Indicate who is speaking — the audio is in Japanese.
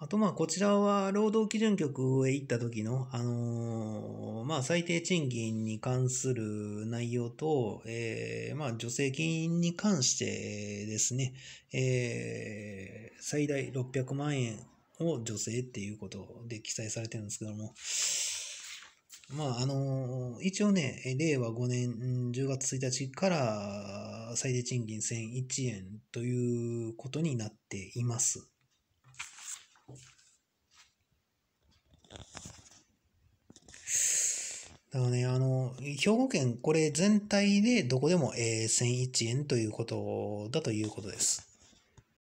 Speaker 1: あと、まこちらは、労働基準局へ行った時の、あのー、まあ、最低賃金に関する内容と、えー、まあ、助成金に関してですね、えー、最大600万円を助成っていうことで記載されてるんですけども、まあ、あのー、一応ね、令和5年10月1日から最低賃金1001円ということになっています。だからね、あの、兵庫県、これ全体でどこでも、えー、1001円ということだということです。